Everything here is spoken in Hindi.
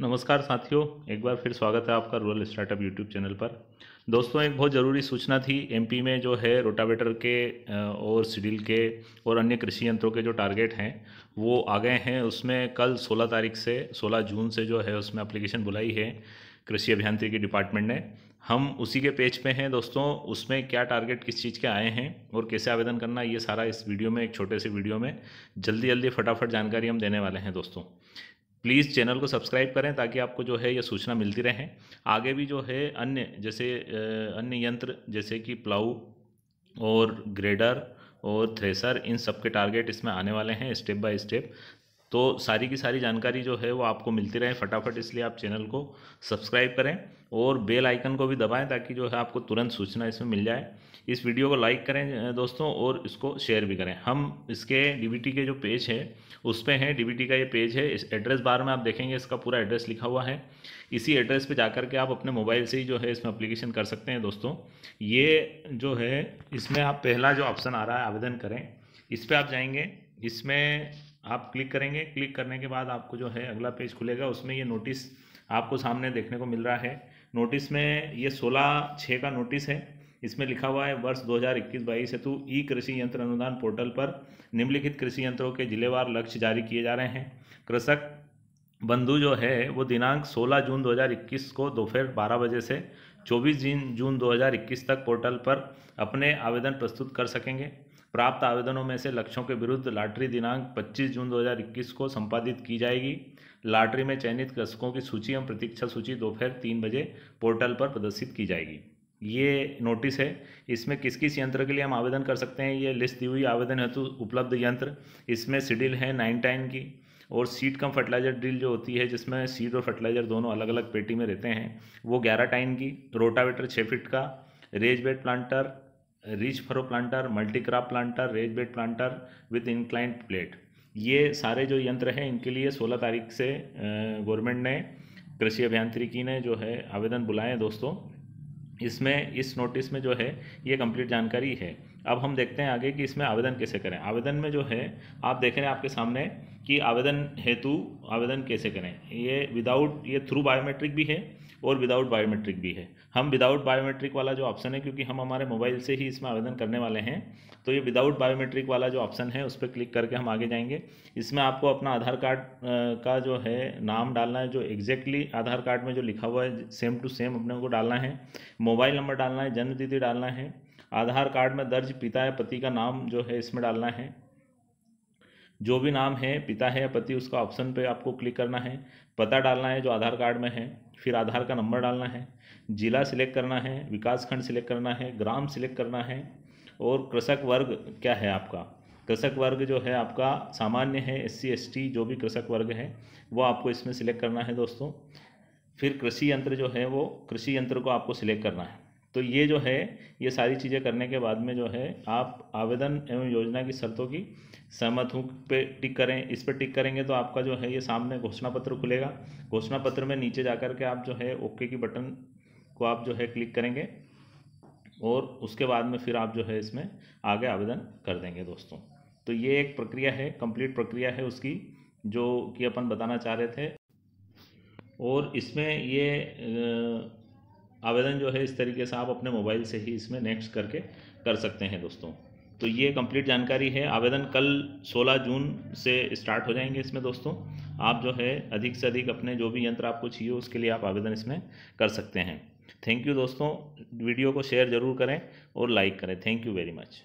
नमस्कार साथियों एक बार फिर स्वागत है आपका रूरल स्टार्टअप यूट्यूब चैनल पर दोस्तों एक बहुत ज़रूरी सूचना थी एमपी में जो है रोटावेटर के और सीडिल के और अन्य कृषि यंत्रों के जो टारगेट हैं वो आ गए हैं उसमें कल 16 तारीख से 16 जून से जो है उसमें अप्लीकेशन बुलाई है कृषि अभियांत्रिकी डिपार्टमेंट ने हम उसी के पेज पे हैं दोस्तों उसमें क्या टारगेट किस चीज़ के आए हैं और कैसे आवेदन करना ये सारा इस वीडियो में एक छोटे से वीडियो में जल्दी जल्दी फटाफट जानकारी हम देने वाले हैं दोस्तों प्लीज़ चैनल को सब्सक्राइब करें ताकि आपको जो है ये सूचना मिलती रहें आगे भी जो है अन्य जैसे अन्य यंत्र जैसे कि प्लाऊ और ग्रेडर और थ्रेसर इन सब के टारगेट इसमें आने वाले हैं स्टेप बाय स्टेप तो सारी की सारी जानकारी जो है वो आपको मिलती रहे फटाफट इसलिए आप चैनल को सब्सक्राइब करें और बेल आइकन को भी दबाएं ताकि जो है आपको तुरंत सूचना इसमें मिल जाए इस वीडियो को लाइक करें दोस्तों और इसको शेयर भी करें हम इसके डीबीटी के जो पेज है उस पर है डीबीटी का ये पेज है इस एड्रेस बार में आप देखेंगे इसका पूरा एड्रेस लिखा हुआ है इसी एड्रेस पर जाकर के आप अपने मोबाइल से ही जो है इसमें अप्लीकेशन कर सकते हैं दोस्तों ये जो है इसमें आप पहला जो ऑप्शन आ रहा है आवेदन करें इस पर आप जाएंगे इसमें आप क्लिक करेंगे क्लिक करने के बाद आपको जो है अगला पेज खुलेगा उसमें ये नोटिस आपको सामने देखने को मिल रहा है नोटिस में ये सोलह छः का नोटिस है इसमें लिखा हुआ है वर्ष 2021 बाईस हेतु ई कृषि यंत्र अनुदान पोर्टल पर निम्नलिखित कृषि यंत्रों के जिलेवार लक्ष्य जारी किए जा रहे हैं कृषक बंधु जो है वो दिनांक 16 जून 2021 को दोपहर बारह बजे से 24 जून 2021 तक पोर्टल पर अपने आवेदन प्रस्तुत कर सकेंगे प्राप्त आवेदनों में से लक्ष्यों के विरुद्ध लॉटरी दिनांक 25 जून 2021 को संपादित की जाएगी लॉटरी में चयनित कृषकों की सूची एवं प्रतीक्षा सूची दोपहर तीन बजे पोर्टल पर प्रदर्शित की जाएगी ये नोटिस है इसमें किस किस यंत्र के लिए हम आवेदन कर सकते हैं ये लिस्ट दी हुई आवेदन हेतु उपलब्ध यंत्र इसमें सिडिल है नाइन टाइन की और सीड कम फर्टिलाइजर ड्रिल जो होती है जिसमें सीड और फर्टिलाइजर दोनों अलग अलग पेटी में रहते हैं वो ग्यारह टाइन की रोटावेटर छः फिट का raised bed planter ridge furrow planter multi crop planter raised bed planter with inclined plate ये सारे जो यंत्र हैं इनके लिए सोलह तारीख से गवर्नमेंट ने कृषि अभियांत्रिकी ने जो है आवेदन बुलाए दोस्तों इसमें इस नोटिस में जो है ये कंप्लीट जानकारी है अब हम देखते हैं आगे कि इसमें आवेदन कैसे करें आवेदन में जो है आप देख रहे हैं आपके सामने कि आवेदन हेतु आवेदन कैसे करें ये विदाउट ये थ्रू बायोमेट्रिक भी है और विदाउट बायोमेट्रिक भी है हम विदाउट बायोमेट्रिक वाला जो ऑप्शन है क्योंकि हम हमारे मोबाइल से ही इसमें आवेदन करने वाले हैं तो ये विदाउट बायोमेट्रिक वाला जो ऑप्शन है उस पर क्लिक करके हम आगे जाएंगे इसमें आपको अपना आधार कार्ड का जो है नाम डालना है जो एग्जैक्टली आधार कार्ड में जो लिखा हुआ है सेम टू सेम अपने को डालना है मोबाइल नंबर डालना है जन्मतिथि डालना है आधार कार्ड में दर्ज पिता या पति का नाम जो है इसमें डालना है जो भी नाम है पिता है या पति उसका ऑप्शन पे आपको क्लिक करना है पता डालना है जो आधार कार्ड में है फिर आधार का नंबर डालना है जिला सिलेक्ट करना है विकास खंड सिलेक्ट करना है ग्राम सिलेक्ट करना है और कृषक वर्ग क्या है आपका कृषक वर्ग जो है आपका सामान्य है एस सी जो भी कृषक वर्ग है वो आपको इसमें सिलेक्ट करना है दोस्तों फिर कृषि यंत्र जो है वो कृषि यंत्र को आपको सिलेक्ट करना है तो ये जो है ये सारी चीज़ें करने के बाद में जो है आप आवेदन एवं योजना की शर्तों की सहमत हूँ पे टिक करें इस पर टिक करेंगे तो आपका जो है ये सामने घोषणा पत्र खुलेगा घोषणा पत्र में नीचे जा कर के आप जो है ओके की बटन को आप जो है क्लिक करेंगे और उसके बाद में फिर आप जो है इसमें आगे आवेदन कर देंगे दोस्तों तो ये एक प्रक्रिया है कंप्लीट प्रक्रिया है उसकी जो कि अपन बताना चाह रहे थे और इसमें ये आवेदन जो है इस तरीके से आप अपने मोबाइल से ही इसमें नेक्स्ट करके कर सकते हैं दोस्तों तो ये कंप्लीट जानकारी है आवेदन कल 16 जून से स्टार्ट हो जाएंगे इसमें दोस्तों आप जो है अधिक से अधिक अपने जो भी यंत्र आपको चाहिए उसके लिए आप आवेदन इसमें कर सकते हैं थैंक यू दोस्तों वीडियो को शेयर ज़रूर करें और लाइक करें थैंक यू वेरी मच